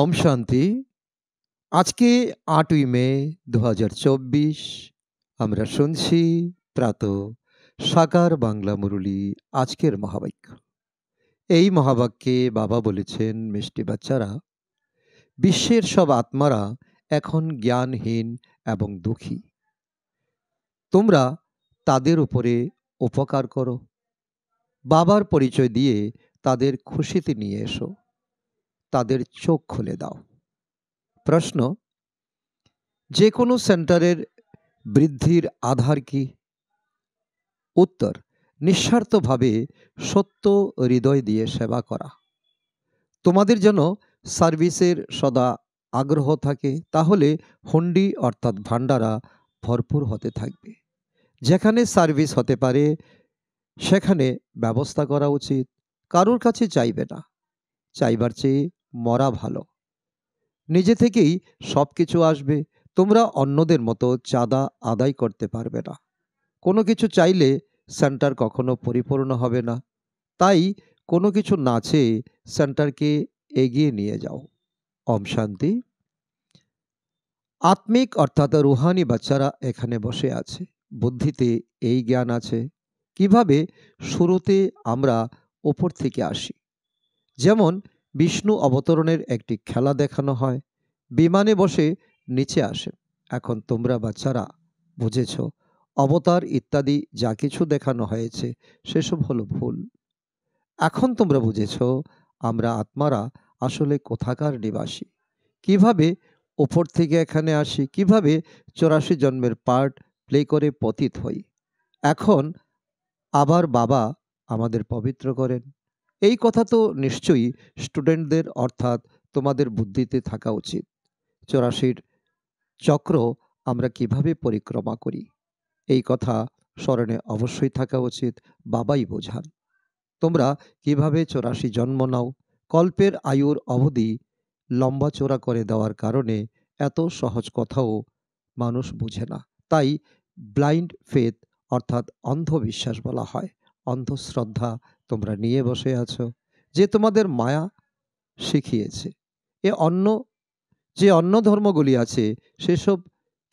ওম শান্তি আজকে আটই মে দু আমরা শুনছি প্রাত সাকার বাংলা মুরলী আজকের মহাবাক্য এই মহাবাক্যে বাবা বলেছেন মিষ্টি বাচ্চারা বিশ্বের সব আত্মারা এখন জ্ঞানহীন এবং দুঃখী তোমরা তাদের উপরে উপকার করো বাবার পরিচয় দিয়ে তাদের খুশিতে নিয়ে এসো তাদের চোখ খুলে দাও প্রশ্ন যে কোনো সেন্টারের বৃদ্ধির আধার কি উত্তর নিঃস্বার্থভাবে সত্য হৃদয় দিয়ে সেবা করা তোমাদের যেন সার্ভিসের সদা আগ্রহ থাকে তাহলে হন্ডি অর্থাৎ ভান্ডারা ভরপুর হতে থাকবে যেখানে সার্ভিস হতে পারে সেখানে ব্যবস্থা করা উচিত কারোর কাছে চাইবে না চাইবার চেয়ে মরা ভালো নিজে থেকেই সব কিছু আসবে তোমরা অন্যদের মতো চাঁদা আদায় করতে পারবে না কোনো কিছু চাইলে সেন্টার কখনো পরিপূর্ণ হবে না তাই কোনো কিছু না চেয়ে সেন্টারকে এগিয়ে নিয়ে যাও অম শান্তি আত্মিক অর্থাৎ রুহানি বাচ্চারা এখানে বসে আছে বুদ্ধিতে এই জ্ঞান আছে কিভাবে শুরুতে আমরা ওপর থেকে আসি যেমন বিষ্ণু অবতরণের একটি খেলা দেখানো হয় বিমানে বসে নিচে আসে এখন তোমরা বাচ্চারা বুঝেছ অবতার ইত্যাদি যা কিছু দেখানো হয়েছে সেসব হলো ভুল এখন তোমরা বুঝেছ আমরা আত্মারা আসলে কোথাকার নিবাসী কিভাবে ওপর থেকে এখানে আসি কিভাবে চৌরাশি জন্মের পার্ট প্লে করে পতিত হই এখন আবার বাবা আমাদের পবিত্র করেন এই কথা তো নিশ্চয়ই স্টুডেন্টদের অর্থাৎ তোমাদের বুদ্ধিতে থাকা উচিত চৌরাশির চক্র আমরা কিভাবে পরিক্রমা করি এই কথা স্মরণে অবশ্যই থাকা উচিত বাবাই বোঝান তোমরা কিভাবে চৌরাশি জন্ম নাও কল্পের আয়ুর অবধি লম্বা চোরা করে দেওয়ার কারণে এত সহজ কথাও মানুষ বুঝে না তাই ব্লাইন্ড ফেথ অর্থাৎ অন্ধবিশ্বাস বলা হয় অন্ধশ্রদ্ধা তোমরা নিয়ে বসে আছো যে তোমাদের মায়া শিখিয়েছে এ অন্য যে অন্য ধর্মগুলি আছে সেসব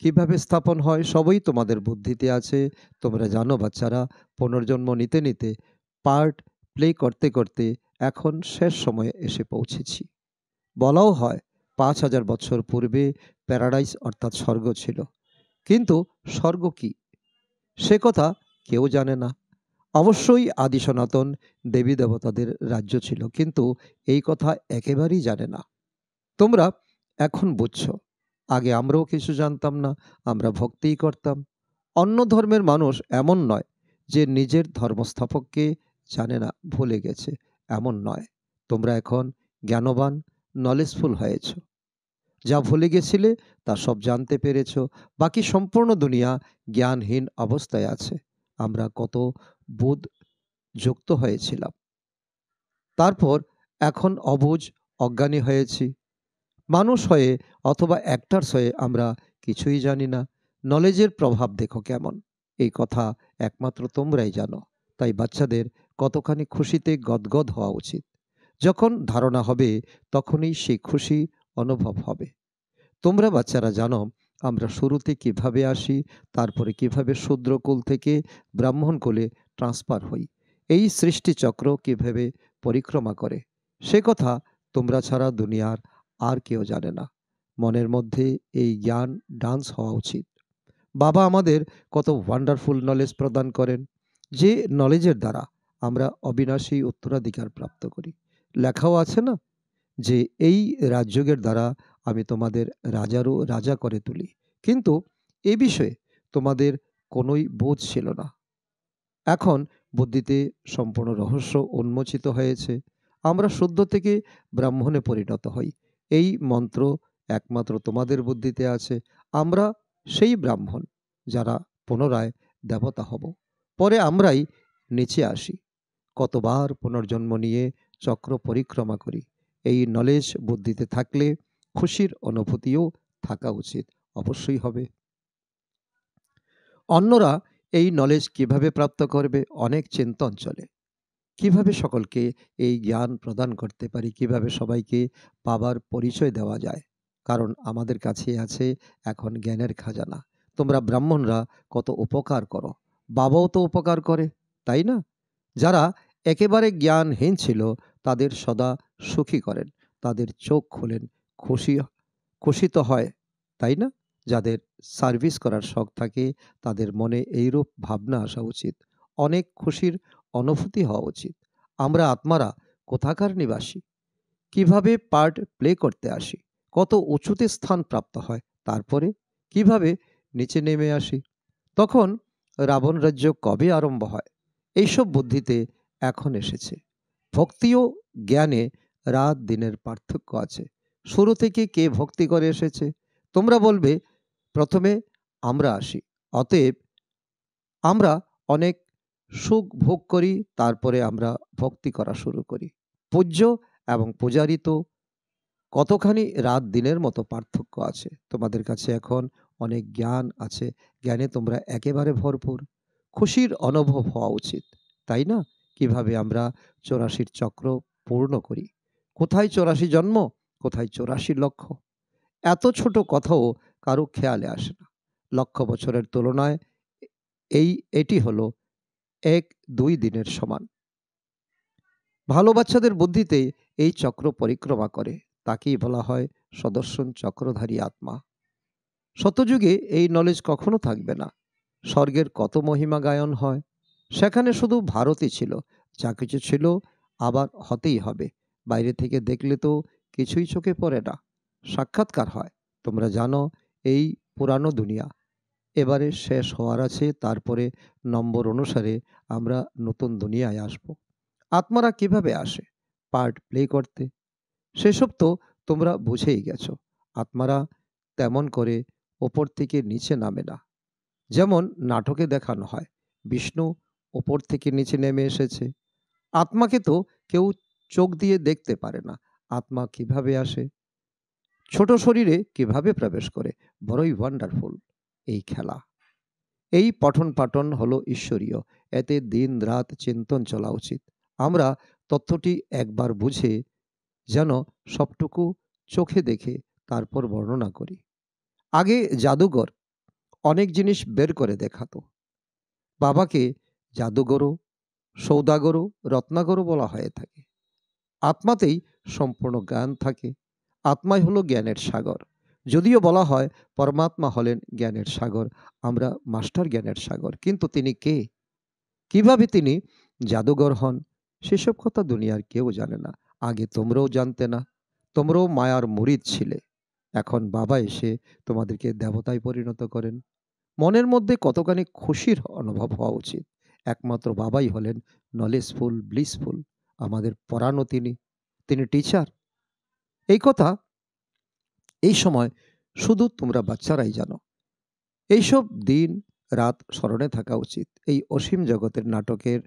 কিভাবে স্থাপন হয় সবই তোমাদের বুদ্ধিতে আছে তোমরা জানো বাচ্চারা পুনর্জন্ম নিতে নিতে পার্ট প্লে করতে করতে এখন শেষ সময়ে এসে পৌঁছেছি বলাও হয় পাঁচ হাজার বছর পূর্বে প্যারাডাইস অর্থাৎ স্বর্গ ছিল কিন্তু স্বর্গ কি সে কথা কেউ জানে না অবশ্যই আদি সনাতন দেবী দেবতাদের রাজ্য ছিল কিন্তু এই কথা একেবারেই জানে না তোমরা এখন বুঝছ আগে আমরাও কিছু জানতাম না আমরা ভক্তিই করতাম অন্য ধর্মের মানুষ এমন নয় যে নিজের ধর্মস্থাপককে জানে না ভুলে গেছে এমন নয় তোমরা এখন জ্ঞানবান নলেজফুল হয়েছ যা ভুলে গেছিলে তা সব জানতে পেরেছ বাকি সম্পূর্ণ দুনিয়া জ্ঞানহীন অবস্থায় আছে আমরা কত বোধ যুক্ত হয়েছিলাম তারপর এখন অবুজ অজ্ঞানী হয়েছি মানুষ হয়ে অথবা অ্যাক্টার্স হয়ে আমরা কিছুই জানি না নলেজের প্রভাব দেখো কেমন এই কথা একমাত্র তোমরাই জানো তাই বাচ্চাদের কতখানি খুশিতে গদগদ হওয়া উচিত যখন ধারণা হবে তখনই সেই খুশি অনুভব হবে তোমরা বাচ্চারা জানো আমরা শুরুতে কিভাবে আসি তারপরে কিভাবে শূদ্রকুল থেকে ব্রাহ্মণকুলে ট্রান্সফার হই এই সৃষ্টিচক্র কিভাবে পরিক্রমা করে সে কথা তোমরা ছাড়া দুনিয়ার আর কেউ জানে না মনের মধ্যে এই জ্ঞান ডান্স হওয়া উচিত বাবা আমাদের কত ওয়ান্ডারফুল নলেজ প্রদান করেন যে নলেজের দ্বারা আমরা অবিনাশী উত্তরাধিকার প্রাপ্ত করি লেখাও আছে না যে এই রাজযোগের দ্বারা আমি তোমাদের রাজারও রাজা করে তুলি কিন্তু এ বিষয়ে তোমাদের কোনোই বোধ ছিল না এখন বুদ্ধিতে সম্পূর্ণ রহস্য উন্মোচিত হয়েছে আমরা শুদ্ধ থেকে ব্রাহ্মণে পরিণত হই এই মন্ত্র একমাত্র তোমাদের বুদ্ধিতে আছে আমরা সেই ব্রাহ্মণ যারা পুনরায় দেবতা হব পরে আমরাই নিচে আসি কতবার পুনর্জন্ম নিয়ে চক্র পরিক্রমা করি এই নলেজ বুদ্ধিতে থাকলে খুশির অনুভূতিও থাকা উচিত অবশ্যই হবে অন্যরা এই নলেজ কিভাবে প্রাপ্ত করবে অনেক চিন্তন চলে কিভাবে সকলকে এই জ্ঞান প্রদান করতে পারি কিভাবে সবাইকে পাবার পরিচয় দেওয়া যায় কারণ আমাদের কাছে আছে এখন জ্ঞানের খাজানা তোমরা ব্রাহ্মণরা কত উপকার করো বাবাও তো উপকার করে তাই না যারা একেবারে জ্ঞানহীন ছিল তাদের সদা সুখী করেন তাদের চোখ খোলেন খুশি খুশিত হয় তাই না যাদের সার্ভিস করার শখ থাকে তাদের মনে এইরূপ ভাবনা আসা উচিত অনেক খুশির অনুভূতি হওয়া উচিত আমরা আত্মারা কোথাকার নিবাসী কিভাবে পার্ট প্লে করতে আসি কত উঁচুতে স্থান প্রাপ্ত হয় তারপরে কিভাবে নিচে নেমে আসি তখন রাবণ রাজ্য কবে আরম্ভ হয় এইসব বুদ্ধিতে এখন এসেছে ভক্তিও জ্ঞানে রাত দিনের পার্থক্য আছে শুরু থেকে কে ভক্তি করে এসেছে তোমরা বলবে প্রথমে আমরা আসি অতএব আমরা অনেক সুখ ভোগ করি তারপরে আমরা ভক্তি করা শুরু করি পূজ্য এবং পূজারিত কতখানি রাত দিনের মতো পার্থক্য আছে তোমাদের কাছে এখন অনেক জ্ঞান আছে জ্ঞানে তোমরা একেবারে ভরপুর খুশির অনুভব হওয়া উচিত তাই না কিভাবে আমরা চৌরাশির চক্র পূর্ণ করি কোথায় চৌরাশি জন্ম কোথায় চৌরাশি লক্ষ এত ছোট কথাও কারো খেয়ালে আসে না লক্ষ বছরের তুলনায় এই এটি হলো এক দুই দিনের সমান ভালো বাচ্চাদের বুদ্ধিতে এই চক্র পরিক্রমা করে তাকেই বলা হয় সদর্শন চক্রধারী আত্মা শতযুগে এই নলেজ কখনো থাকবে না স্বর্গের কত মহিমা গায়ন হয় সেখানে শুধু ভারতই ছিল যা কিছু ছিল আবার হতেই হবে বাইরে থেকে দেখলে তো কিছুই চোখে পড়ে না সাক্ষাৎকার হয় তোমরা জানো এই পুরানো দুনিয়া এবারে শেষ হওয়ার আছে তারপরে নম্বর অনুসারে আমরা নতুন দুনিয়ায় আসব আত্মারা কিভাবে আসে পার্ট প্লে করতে সেসব তো তোমরা বুঝেই গেছ আত্মারা তেমন করে ওপর থেকে নিচে নামে না যেমন নাটকে দেখানো হয় বিষ্ণু ওপর থেকে নিচে নেমে এসেছে আত্মাকে তো কেউ চোখ দিয়ে দেখতে পারে না আত্মা কিভাবে আসে ছোট শরীরে কিভাবে প্রবেশ করে বড়ই ওয়ান্ডারফুল এই খেলা এই পঠন পাঠন হলো ঈশ্বরীয় এতে দিন রাত চিন্তন চলা উচিত আমরা তথ্যটি একবার বুঝে যেন সবটুকু চোখে দেখে তারপর বর্ণনা করি আগে জাদুঘর অনেক জিনিস বের করে দেখাতো বাবাকে জাদুঘরও সৌদাগরও রত্নাগরও বলা হয়ে থাকে আত্মাতেই সম্পূর্ণ জ্ঞান থাকে আত্মাই হলো জ্ঞানের সাগর যদিও বলা হয় পরমাত্মা হলেন জ্ঞানের সাগর আমরা মাস্টার জ্ঞানের সাগর কিন্তু তিনি কে কিভাবে তিনি জাদুঘর হন সেসব কথা দুনিয়ার কেউ জানে না আগে তোমরাও জানতে না তোমরাও মায়ার মুরিদ ছিলে এখন বাবা এসে তোমাদেরকে দেবতায় পরিণত করেন মনের মধ্যে কতখানি খুশির অনুভব হওয়া উচিত একমাত্র বাবাই হলেন নলেজফুল ব্লিসফুল আমাদের পরানো তিনি তিনি টিচার এই কথা এই সময় শুধু তোমরা বাচ্চারাই জানো এইসব দিন রাত স্মরণে থাকা উচিত এই অসীম জগতের নাটকের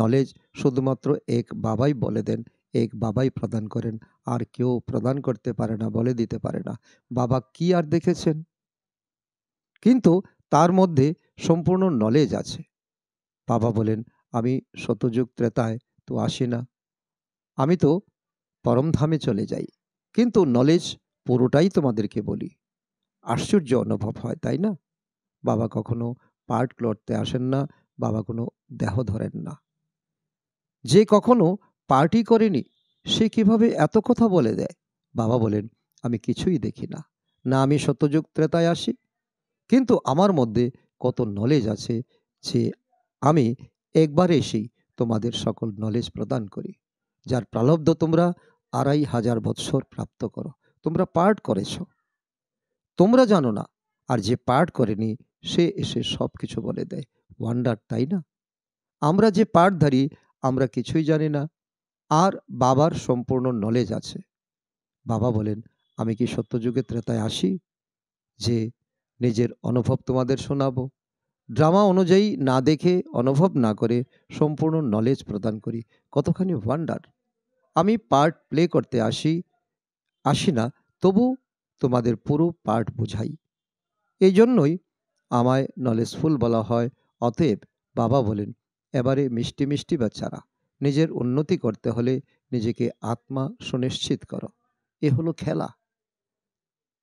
নলেজ শুধুমাত্র এক বাবাই বলে দেন এক বাবাই প্রদান করেন আর কেউ প্রদান করতে পারে না বলে দিতে পারে না বাবা কি আর দেখেছেন কিন্তু তার মধ্যে সম্পূর্ণ নলেজ আছে বাবা বলেন আমি শতযুগ ত্রেতায় তো আসি না আমি তো পরমধামে চলে যাই কিন্তু নলেজ পুরোটাই তোমাদেরকে বলি আশ্চর্য অনুভব হয় তাই না বাবা কখনো পার্ট লড়তে আসেন না বাবা কোনো দেহ ধরেন না যে কখনো পার্টি করেনি সে কিভাবে এত কথা বলে দেয় বাবা বলেন আমি কিছুই দেখি না না আমি সত্যযুগ ত্রেতায় আসি কিন্তু আমার মধ্যে কত নলেজ আছে যে আমি একবার এসেই তোমাদের সকল নলেজ প্রদান করি যার প্রালব্ধ তোমরা আড়াই হাজার বৎসর প্রাপ্ত করো তোমরা পাঠ করেছ তোমরা জানো না আর যে পাঠ করেনি সে এসে সব কিছু বলে দেয় ওয়ান্ডার তাই না আমরা যে পাঠধারী আমরা কিছুই জানি না আর বাবার সম্পূর্ণ নলেজ আছে বাবা বলেন আমি কি সত্যযুগে ত্রেতায় আসি যে নিজের অনুভব তোমাদের শোনাবো ড্রামা অনুযায়ী না দেখে অনুভব না করে সম্পূর্ণ নলেজ প্রদান করি কতখানি ওয়ান্ডার আমি পার্ট প্লে করতে আসি আসি না তবু তোমাদের পুরো পার্ট বুঝাই এই জন্যই আমায় নলেজফুল বলা হয় অতএব বাবা বলেন এবারে মিষ্টি মিষ্টি বাচ্চারা নিজের উন্নতি করতে হলে নিজেকে আত্মা সুনিশ্চিত করো এ হলো খেলা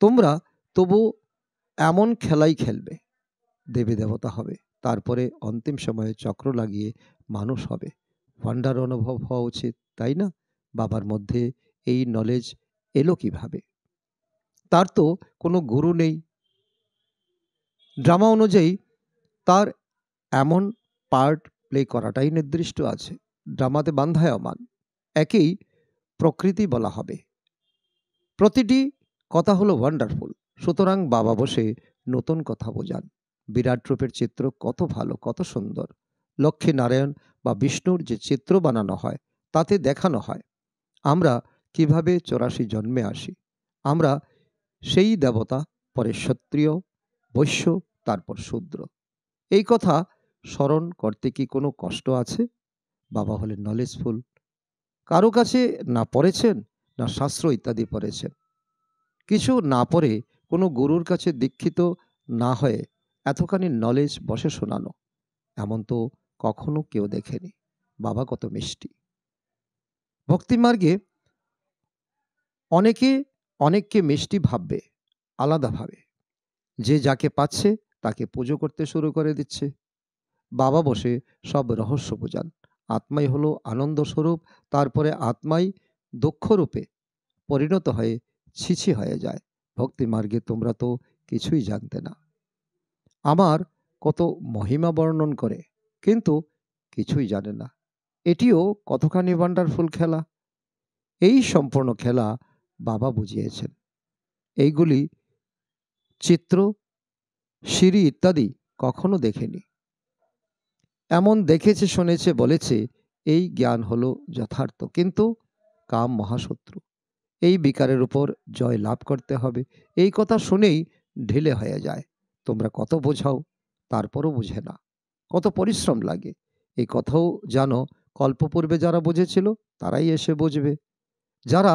তোমরা তবু এমন খেলাই খেলবে দেবী দেবতা হবে তারপরে অন্তিম সময়ে চক্র লাগিয়ে মানুষ হবে ভান্ডার অনুভব হওয়া উচিত তাই না বাবার মধ্যে এই নলেজ এলো কিভাবে তার তো কোনো গুরু নেই ড্রামা অনুযায়ী তার এমন পার্ট প্লে করাটাই নির্দিষ্ট আছে ড্রামাতে বান্ধায়মান একেই প্রকৃতি বলা হবে প্রতিটি কথা হলো ওয়ান্ডারফুল সুতরাং বাবা বসে নতুন কথা বোঝান বিরাট রূপের চিত্র কত ভালো কত সুন্দর লক্ষ্মী নারায়ণ বা বিষ্ণুর যে চিত্র বানানো হয় তাতে দেখানো হয় আমরা কিভাবে চৌরাশি জন্মে আসি আমরা সেই দেবতা পরে ক্ষত্রিয় বৈশ্য তারপর শূদ্র এই কথা স্মরণ করতে কি কোনো কষ্ট আছে বাবা হলেন নলেজফুল কারো কাছে না পড়েছেন না শাস্ত্র ইত্যাদি পড়েছেন কিছু না পড়ে কোনো গুরুর কাছে দীক্ষিত না হয়ে এতখানি নলেজ বসে শোনানো এমন তো কখনো কেউ দেখেনি বাবা কত মিষ্টি ভক্তিমার্গে অনেকে অনেককে মিষ্টি ভাববে আলাদাভাবে যে যাকে পাচ্ছে তাকে পুজো করতে শুরু করে দিচ্ছে বাবা বসে সব রহস্য বোঝান আত্মাই হলো আনন্দস্বরূপ তারপরে আত্মাই দক্ষরূপে পরিণত হয়ে ছিছি হয়ে যায় ভক্তিমার্গে তোমরা তো কিছুই জানতে না আমার কত মহিমা বর্ণন করে কিন্তু কিছুই জানে না এটিও কতখানি ওয়ান্ডারফুল খেলা এই সম্পূর্ণ খেলা বাবা বুঝিয়েছেন এইগুলি চিত্র সিঁড়ি ইত্যাদি কখনো দেখেনি এমন দেখেছে শুনেছে বলেছে এই জ্ঞান হলো যথার্থ কিন্তু কাম মহাশত্রু এই বিকারের উপর জয় লাভ করতে হবে এই কথা শুনেই ঢিলে হয়ে যায় তোমরা কত বোঝাও তারপরও বুঝে না কত পরিশ্রম লাগে এই কথাও জানো কল্পপূর্বে যারা বুঝেছিল তারাই এসে বুঝবে যারা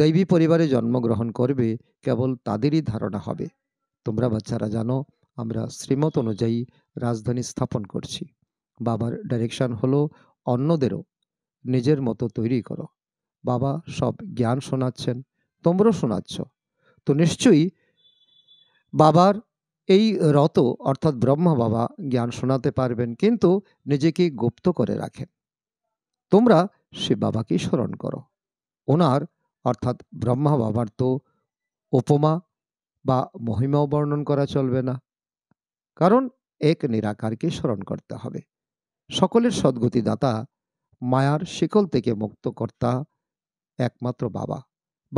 দৈবী পরিবারে জন্মগ্রহণ করবে কেবল তাদেরই ধারণা হবে তোমরা বাচ্চারা জানো আমরা শ্রীমত অনুযায়ী রাজধানী স্থাপন করছি বাবার ডাইরেকশান হলো অন্যদেরও নিজের মতো তৈরি করো বাবা সব জ্ঞান শোনাচ্ছেন তোমরাও শোনাচ্ছ তো নিশ্চয়ই বাবার এই রত অর্থাৎ ব্রহ্ম বাবা জ্ঞান শোনাতে পারবেন কিন্তু নিজেকে গুপ্ত করে রাখেন তোমরা সে বাবাকে স্মরণ করো ওনার অর্থাৎ ব্রহ্মা বাবার তো উপমা বা মহিমাও বর্ণন করা চলবে না কারণ এক নিরাকারকে স্মরণ করতে হবে সকলের দাতা মায়ার শিকল থেকে মুক্তকর্তা একমাত্র বাবা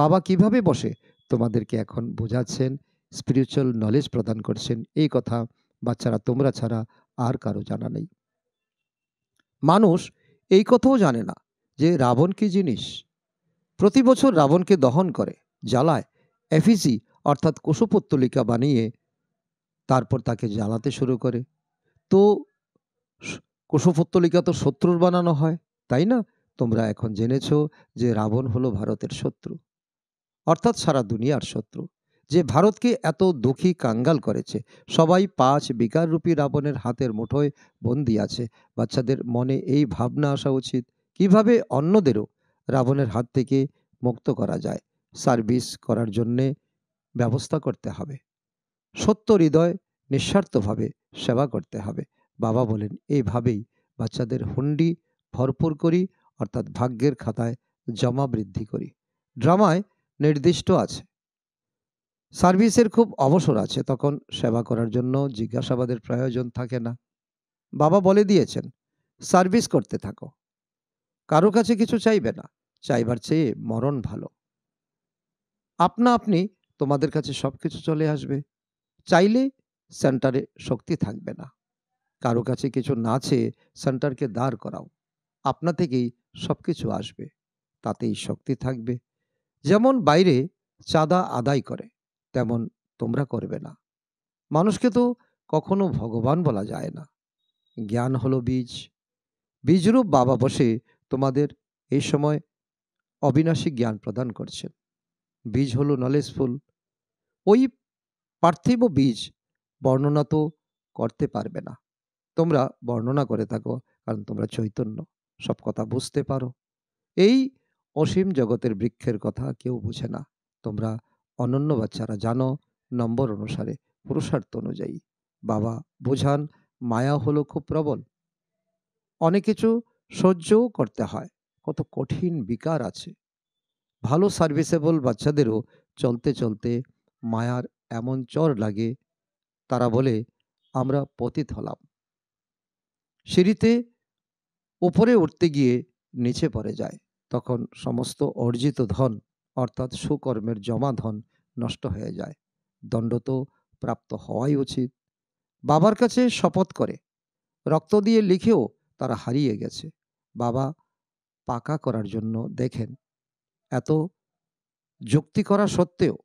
বাবা কিভাবে বসে তোমাদেরকে এখন বোঝাচ্ছেন স্পিরিচুয়াল নলেজ প্রদান করছেন এই কথা বাচ্চারা তোমরা ছাড়া আর কারো জানা নেই মানুষ এই কথাও জানে না যে রাবণ কি জিনিস প্রতি বছর রাবণকে দহন করে জ্বালায় এফিসি অর্থাৎ কোষপত্তলিকা বানিয়ে তারপর তাকে জ্বালাতে শুরু করে তো কোষপত্তলিকা তো শত্রুর বানানো হয় তাই না তোমরা এখন জেনেছ যে রাবণ হলো ভারতের শত্রু অর্থাৎ সারা দুনিয়ার শত্রু যে ভারতকে এত দুঃখী কাঙ্গাল করেছে সবাই পাঁচ বিকার রূপী রাবণের হাতের মুঠোয় বন্দি আছে বাচ্চাদের মনে এই ভাবনা আসা উচিত কিভাবে অন্যদেরও রাবণের হাত থেকে মুক্ত করা যায় সার্ভিস করার জন্যে ব্যবস্থা করতে হবে সত্য হৃদয় নিঃস্বার্থভাবে সেবা করতে হবে বাবা বলেন এইভাবেই বাচ্চাদের হুন্ডি ভরপুর করি অর্থাৎ ভাগ্যের খাতায় জমা বৃদ্ধি করি ড্রামায় নির্দিষ্ট আছে সার্ভিসের খুব অবসর আছে তখন সেবা করার জন্য জিজ্ঞাসাবাদের প্রয়োজন থাকে না বাবা বলে দিয়েছেন সার্ভিস করতে থাকো কারো কাছে কিছু চাইবে না চাইবার চেয়ে মরণ ভালো আপনা আপনি তোমাদের কাছে সব কিছু চলে আসবে চাইলে সেন্টারে শক্তি থাকবে না কারো কাছে কিছু না চেয়ে সেন্টারকে দাঁড় করাও আপনা থেকেই সব কিছু আসবে তাতেই শক্তি থাকবে যেমন বাইরে চাঁদা আদায় করে তেমন তোমরা করবে না মানুষকে তো কখনো ভগবান বলা যায় না জ্ঞান হলো বীজ বীজরূপ বাবা বসে তোমাদের এই সময় অবিনাশী জ্ঞান প্রদান করছেন বীজ হলো নলেজফুল ওই পার্থিব বীজ বর্ণনা তো করতে পারবে না তোমরা বর্ণনা করে থাকো কারণ তোমরা চৈতন্য সব কথা বুঝতে পারো এই অসীম জগতের বৃক্ষের কথা কেউ বুঝে না তোমরা অনন্য বাচ্চারা জানো নম্বর অনুসারে পুরুষার্থ অনুযায়ী বাবা বোঝান মায়া হলো খুব প্রবল অনেক কিছু সহ্যও করতে হয় কত কঠিন বিকার আছে ভালো সার্ভিসেবল বাচ্চাদেরও চলতে চলতে মায়ার এমন চর লাগে তারা বলে আমরা পতিত হলাম সিঁড়িতে ওপরে উঠতে গিয়ে নিচে পড়ে যায় তখন সমস্ত অর্জিত ধন অর্থাৎ সুকর্মের জমাধন নষ্ট হয়ে যায় দণ্ড তো প্রাপ্ত হওয়াই উচিত বাবার কাছে শপথ করে রক্ত দিয়ে লিখেও তারা হারিয়ে গেছে বাবা পাকা করার জন্য দেখেন এত যুক্তি করা সত্ত্বেও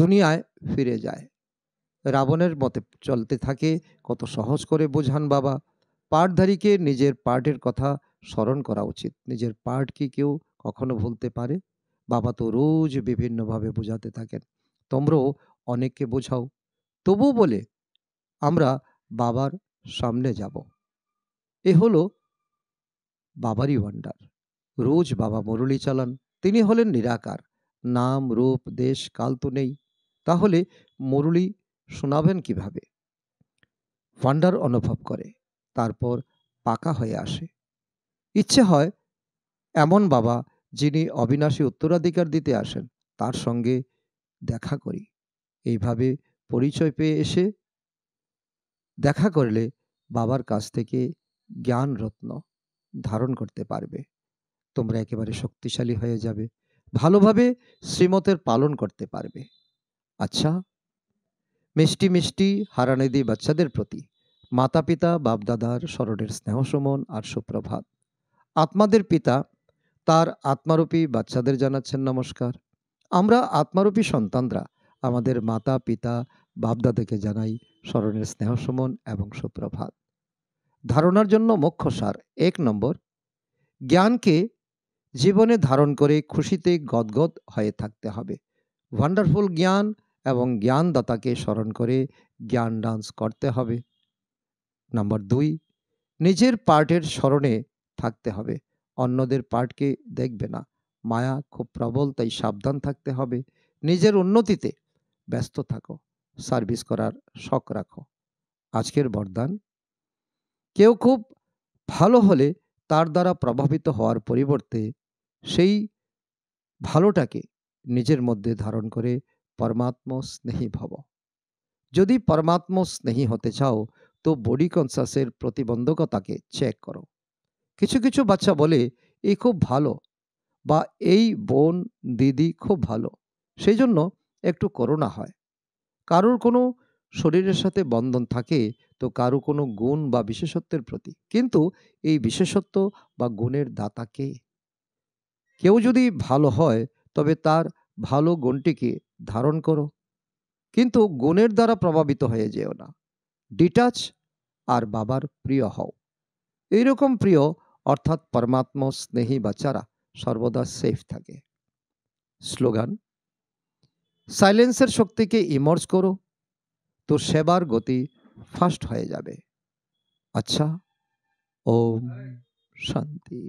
দুনিয়ায় ফিরে যায় রাবণের মতে চলতে থাকে কত সহজ করে বোঝান বাবা পাঠধারীকে নিজের পার্টের কথা স্মরণ করা উচিত নিজের পার্ট কি কেউ কখনো ভুলতে পারে বাবা তো রোজ বিভিন্নভাবে বোঝাতে থাকেন তোমরাও অনেককে বোঝাও তবু বলে আমরা বাবার সামনে যাব এ হলো বাবারই ভাণ্ডার রোজ বাবা মরুলি চালান তিনি হলেন নিরাকার নাম রূপ দেশ কাল তো নেই তাহলে মরুলি শোনাবেন কিভাবে ভাণ্ডার অনুভব করে তারপর পাকা হয়ে আসে ইচ্ছে হয় এমন বাবা যিনি অবিনাশী উত্তরাধিকার দিতে আসেন তার সঙ্গে দেখা করি এইভাবে পরিচয় পেয়ে এসে দেখা করলে বাবার কাছ থেকে জ্ঞান রত্ন ধারণ করতে পারবে তোমরা একেবারে শক্তিশালী হয়ে যাবে ভালোভাবে শ্রীমতের পালন করতে পারবে আচ্ছা মিষ্টি মিষ্টি হারানেদি বাচ্চাদের প্রতি মাতা পিতা বাপদাদার স্মরণের স্নেহসমন আর সুপ্রভাত আত্মাদের পিতা তার আত্মারূপী বাচ্চাদের জানাচ্ছেন নমস্কার আমরা আত্মারূপী সন্তানরা আমাদের মাতা পিতা বাপদাদাকে জানাই স্মরণের স্নেহসমন এবং সুপ্রভাত ধারণার জন্য মুখ্য সার এক নম্বর জ্ঞানকে জীবনে ধারণ করে খুশিতে গদগদ হয়ে থাকতে হবে ওয়ান্ডারফুল জ্ঞান এবং জ্ঞানদাতাকে স্মরণ করে জ্ঞান ডান্স করতে হবে নম্বর দুই নিজের পার্টের স্মরণে থাকতে হবে অন্যদের পার্টকে দেখবে না মায়া খুব প্রবল তাই সাবধান থাকতে হবে নিজের উন্নতিতে ব্যস্ত থাকো সার্ভিস করার শখ রাখো আজকের বরদান কেউ খুব ভালো হলে তার দ্বারা প্রভাবিত হওয়ার পরিবর্তে সেই ভালোটাকে নিজের মধ্যে ধারণ করে পরমাত্ম স্নেহী ভব যদি পরমাত্ম স্নেহী হতে চাও তো বডি কনসাসের প্রতিবন্ধকতাকে চেক করো কিছু কিছু বাচ্চা বলে এ খুব ভালো বা এই বোন দিদি খুব ভালো সেই জন্য একটু করোনা হয় কারোর কোনো শরীরের সাথে বন্ধন থাকে তো কারো কোনো গুণ বা বিশেষত্বের প্রতি কিন্তু এই বিশেষত্ব বা গুণের দাতা কে কেউ যদি ভালো হয় তবে তার ভালো গুণটিকে ধারণ করো কিন্তু গুণের দ্বারা প্রভাবিত হয়ে যেও না ডিটাচ আর বাবার প্রিয় হও এইরকম প্রিয় অর্থাৎ পরমাত্ম স্নেহী বাচ্চারা সর্বদা সেফ থাকে স্লোগান সাইলেন্সের শক্তিকে ইমর্জ করো তো সেবার গতি ফাস্ট হয়ে যাবে আচ্ছা ওম শান্তি